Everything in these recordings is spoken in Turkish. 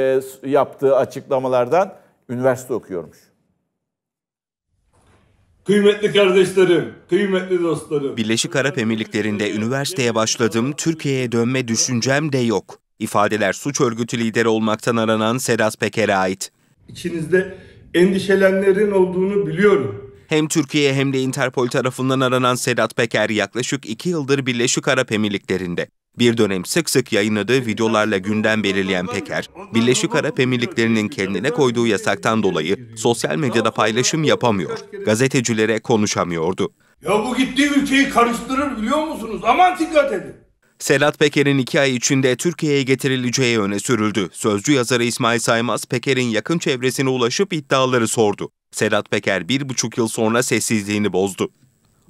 Ee, yaptığı açıklamalardan üniversite okuyormuş. Kıymetli kardeşlerim, kıymetli dostlarım. Birleşik Arap Emirlikleri'nde üniversiteye başladım, Türkiye'ye dönme düşüncem de yok. İfadeler suç örgütü lideri olmaktan aranan Sedat Peker'e ait. İçinizde endişelenlerin olduğunu biliyorum. Hem Türkiye hem de Interpol tarafından aranan Sedat Peker yaklaşık iki yıldır Birleşik Arap Emirlikleri'nde. Bir dönem sık sık yayınladığı videolarla gündem belirleyen Peker, Birleşik Arap Emirlikleri'nin kendine koyduğu yasaktan dolayı sosyal medyada paylaşım yapamıyor, gazetecilere konuşamıyordu. Ya bu gittiği ülkeyi karıştırır biliyor musunuz? Aman dikkat edin. Selat Peker'in iki ay içinde Türkiye'ye getirileceği öne sürüldü. Sözcü yazarı İsmail Saymaz, Peker'in yakın çevresine ulaşıp iddiaları sordu. Selat Peker bir buçuk yıl sonra sessizliğini bozdu.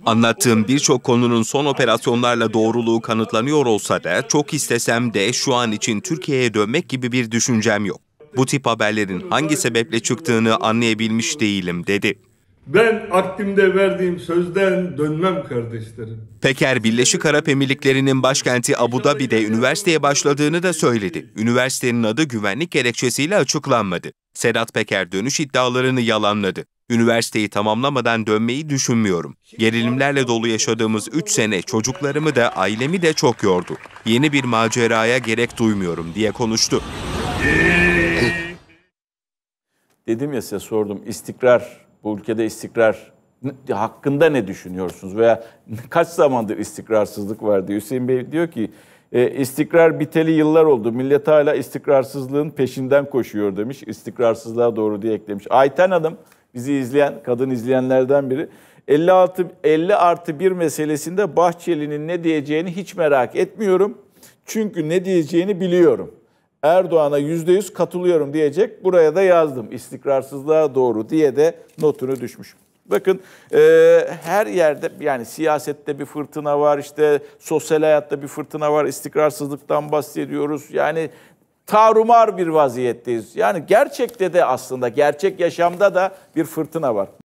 Anlattığım birçok konunun son operasyonlarla doğruluğu kanıtlanıyor olsa da çok istesem de şu an için Türkiye'ye dönmek gibi bir düşüncem yok. Bu tip haberlerin hangi sebeple çıktığını anlayabilmiş değilim dedi. Ben akdimde verdiğim sözden dönmem kardeşlerim. Peker, Birleşik Arap Emirlikleri'nin başkenti Abu Dhabi'de üniversiteye başladığını da söyledi. Üniversitenin adı güvenlik gerekçesiyle açıklanmadı. Sedat Peker dönüş iddialarını yalanladı. Üniversiteyi tamamlamadan dönmeyi düşünmüyorum. Gerilimlerle dolu yaşadığımız 3 sene çocuklarımı da ailemi de çok yordu. Yeni bir maceraya gerek duymuyorum diye konuştu. Dedim ya size sordum istikrar, bu ülkede istikrar hakkında ne düşünüyorsunuz veya kaç zamandır istikrarsızlık vardı? diye Hüseyin Bey diyor ki e, istikrar biteli yıllar oldu. Millet hala istikrarsızlığın peşinden koşuyor demiş. İstikrarsızlığa doğru diye eklemiş. Ayten Hanım bizi izleyen, kadın izleyenlerden biri. 56 50 artı 1 meselesinde Bahçeli'nin ne diyeceğini hiç merak etmiyorum. Çünkü ne diyeceğini biliyorum. Erdoğan'a %100 katılıyorum diyecek. Buraya da yazdım istikrarsızlığa doğru diye de notunu düşmüş. Bakın e, her yerde yani siyasette bir fırtına var işte sosyal hayatta bir fırtına var istikrarsızlıktan bahsediyoruz. Yani tarumar bir vaziyetteyiz. Yani gerçekte de aslında gerçek yaşamda da bir fırtına var.